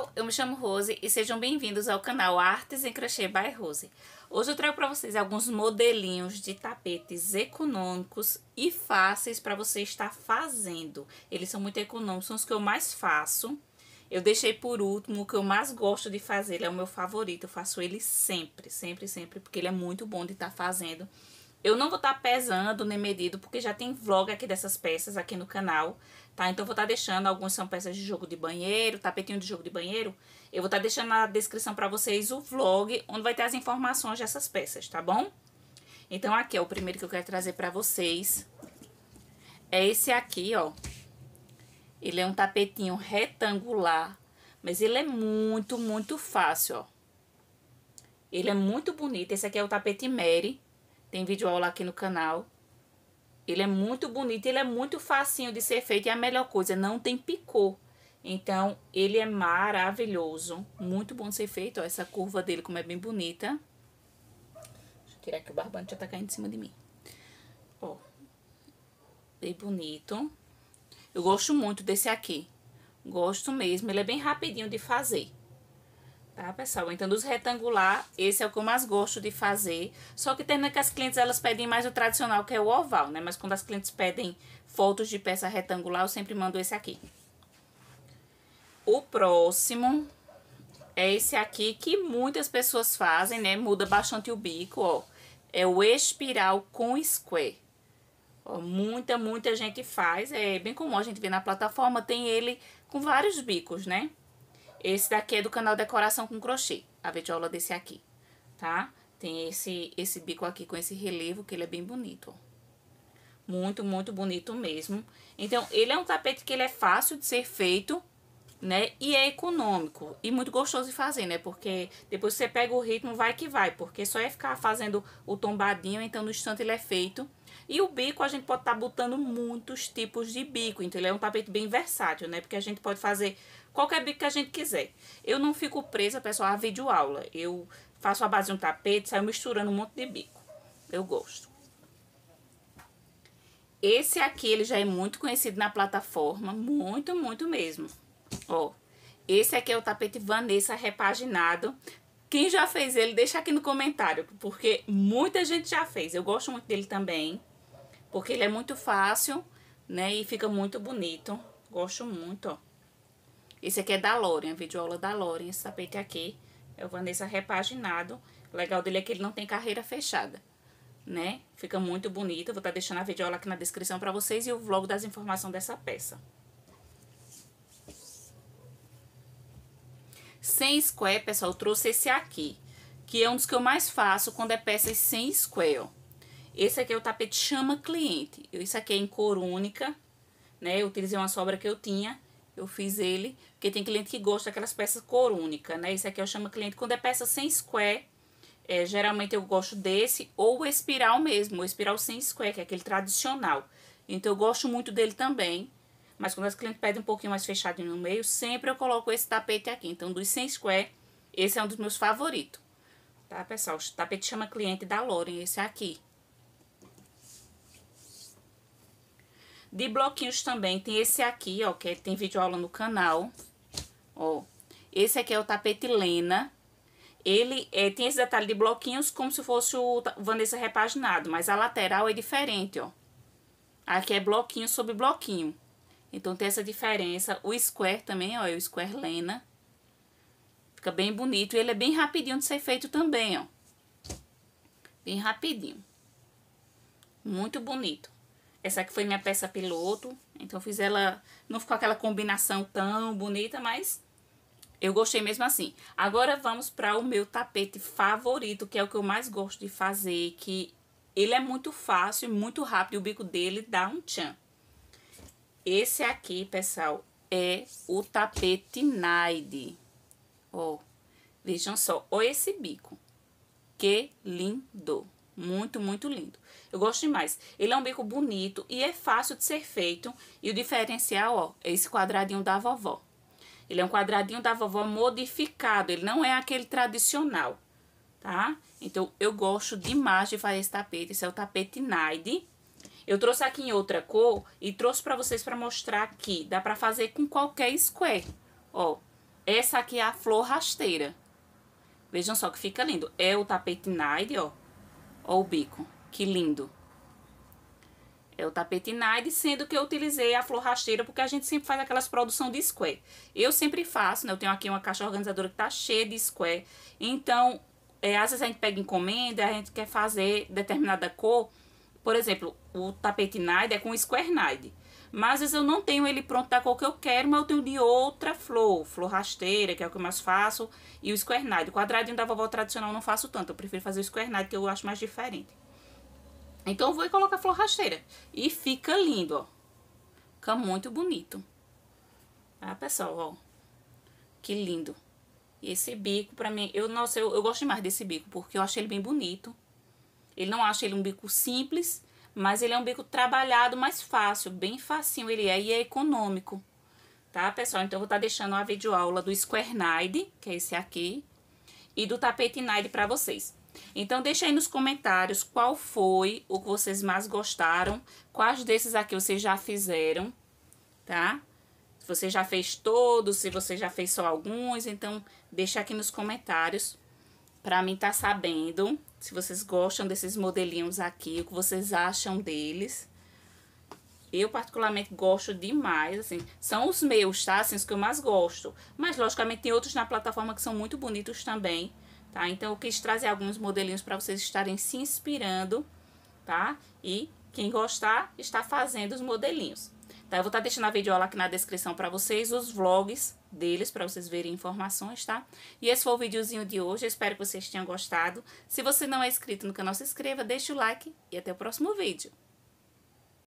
Olá, eu me chamo Rose e sejam bem-vindos ao canal Artes em Crochê by Rose. Hoje eu trago para vocês alguns modelinhos de tapetes econômicos e fáceis para você estar fazendo. Eles são muito econômicos, são os que eu mais faço. Eu deixei por último, o que eu mais gosto de fazer, ele é o meu favorito, eu faço ele sempre, sempre, sempre, porque ele é muito bom de estar tá fazendo. Eu não vou estar tá pesando nem medido, porque já tem vlog aqui dessas peças aqui no canal, tá? Então eu vou estar tá deixando, algumas são peças de jogo de banheiro, tapetinho de jogo de banheiro. Eu vou estar tá deixando na descrição pra vocês o vlog, onde vai ter as informações dessas peças, tá bom? Então aqui, é o primeiro que eu quero trazer pra vocês é esse aqui, ó. Ele é um tapetinho retangular, mas ele é muito, muito fácil, ó. Ele é muito bonito, esse aqui é o tapete Mary, tem vídeo aula aqui no canal. Ele é muito bonito, ele é muito facinho de ser feito e é a melhor coisa, não tem picô. Então, ele é maravilhoso, muito bom de ser feito. Ó, essa curva dele como é bem bonita. Deixa eu tirar aqui o barbante, já tá caindo em cima de mim. Ó, bem bonito. Eu gosto muito desse aqui, gosto mesmo, ele é bem rapidinho de fazer. Tá, pessoal? Então, dos retangular, esse é o que eu mais gosto de fazer. Só que termina que as clientes, elas pedem mais o tradicional, que é o oval, né? Mas quando as clientes pedem fotos de peça retangular, eu sempre mando esse aqui. O próximo é esse aqui, que muitas pessoas fazem, né? Muda bastante o bico, ó. É o espiral com square. Ó, muita, muita gente faz. É bem comum a gente ver na plataforma, tem ele com vários bicos, né? Esse daqui é do canal Decoração com Crochê, a vetiola desse aqui, tá? Tem esse, esse bico aqui com esse relevo, que ele é bem bonito, ó. Muito, muito bonito mesmo. Então, ele é um tapete que ele é fácil de ser feito, né? E é econômico e muito gostoso de fazer, né? Porque depois você pega o ritmo, vai que vai, porque só é ficar fazendo o tombadinho, então no instante ele é feito. E o bico a gente pode estar tá botando muitos tipos de bico, então ele é um tapete bem versátil, né? Porque a gente pode fazer qualquer bico que a gente quiser. Eu não fico presa, pessoal, a videoaula. Eu faço a base de um tapete, saio misturando um monte de bico. Eu gosto. Esse aqui, ele já é muito conhecido na plataforma, muito, muito mesmo. Ó, esse aqui é o tapete Vanessa repaginado. Quem já fez ele, deixa aqui no comentário, porque muita gente já fez. Eu gosto muito dele também, porque ele é muito fácil, né, e fica muito bonito. Gosto muito, ó. Esse aqui é da Lore, a videoaula da Lore. esse tapete aqui. É o Vanessa repaginado. O legal dele é que ele não tem carreira fechada, né? Fica muito bonito. Vou estar tá deixando a videoaula aqui na descrição para vocês e o vlog das informações dessa peça. Sem square, pessoal, eu trouxe esse aqui, que é um dos que eu mais faço quando é peças sem square, ó. Esse aqui é o tapete chama cliente. Isso aqui é em cor única, né? Eu utilizei uma sobra que eu tinha eu fiz ele, porque tem cliente que gosta daquelas peças cor única, né? Esse aqui eu chamo cliente quando é peça sem square. É, geralmente eu gosto desse ou o espiral mesmo, o espiral sem square, que é aquele tradicional. Então eu gosto muito dele também. Mas quando as clientes pedem um pouquinho mais fechadinho no meio, sempre eu coloco esse tapete aqui. Então dos sem square, esse é um dos meus favoritos. Tá, pessoal? O tapete chama cliente da Loren, esse aqui. De bloquinhos também tem esse aqui, ó, que é, tem vídeo aula no canal. Ó, esse aqui é o tapete Lena. Ele é, tem esse detalhe de bloquinhos como se fosse o Vanessa repaginado, mas a lateral é diferente, ó. Aqui é bloquinho sobre bloquinho. Então tem essa diferença. O square também, ó, é o square Lena. Fica bem bonito. Ele é bem rapidinho de ser feito também, ó. Bem rapidinho. Muito bonito. Essa aqui foi minha peça piloto. Então eu fiz ela. Não ficou aquela combinação tão bonita, mas eu gostei mesmo assim. Agora vamos para o meu tapete favorito, que é o que eu mais gosto de fazer, que ele é muito fácil e muito rápido, o bico dele dá um tchan. Esse aqui, pessoal, é o tapete Naide. Ó, vejam só, Olha esse bico. Que lindo! Muito, muito lindo. Eu gosto demais. Ele é um bico bonito e é fácil de ser feito. E o diferencial, ó, é esse quadradinho da vovó. Ele é um quadradinho da vovó modificado, ele não é aquele tradicional, tá? Então, eu gosto demais de fazer esse tapete. Esse é o tapete naide Eu trouxe aqui em outra cor e trouxe pra vocês pra mostrar aqui. Dá pra fazer com qualquer square, ó. Essa aqui é a flor rasteira. Vejam só que fica lindo. É o tapete naide ó. Olha o bico. Que lindo. É o tapete Nide, sendo que eu utilizei a flor rasteira, porque a gente sempre faz aquelas produção de square. Eu sempre faço, né? Eu tenho aqui uma caixa organizadora que tá cheia de square. Então, é, às vezes a gente pega encomenda, a gente quer fazer determinada cor. Por exemplo, o tapete Nide é com square Nide. Mas às vezes eu não tenho ele pronto da cor que eu quero, mas eu tenho de outra flor. Flor rasteira, que é o que eu mais faço. E o esquernado. O quadradinho da vovó tradicional eu não faço tanto. Eu prefiro fazer o esquernado, que eu acho mais diferente. Então eu vou colocar flor rasteira. E fica lindo, ó. Fica muito bonito. ah pessoal? Ó. Que lindo. E esse bico, pra mim... Eu, nossa, eu, eu gosto demais desse bico, porque eu acho ele bem bonito. Ele não acha ele um bico simples, mas ele é um bico trabalhado mais fácil, bem facinho ele é e é econômico. Tá, pessoal? Então, eu vou estar tá deixando a videoaula do Square knight que é esse aqui, e do Tapete knight para vocês. Então, deixa aí nos comentários qual foi o que vocês mais gostaram, quais desses aqui vocês já fizeram, tá? Se você já fez todos, se você já fez só alguns, então deixa aqui nos comentários para mim tá sabendo se vocês gostam desses modelinhos aqui, o que vocês acham deles. Eu particularmente gosto demais, assim, são os meus, tá? Assim, os que eu mais gosto. Mas logicamente tem outros na plataforma que são muito bonitos também, tá? Então eu quis trazer alguns modelinhos para vocês estarem se inspirando, tá? E quem gostar está fazendo os modelinhos. Tá? Eu vou estar tá deixando a videoaula aqui na descrição para vocês, os vlogs deles, para vocês verem informações, tá? E esse foi o videozinho de hoje, eu espero que vocês tenham gostado. Se você não é inscrito no canal, se inscreva, deixe o like e até o próximo vídeo.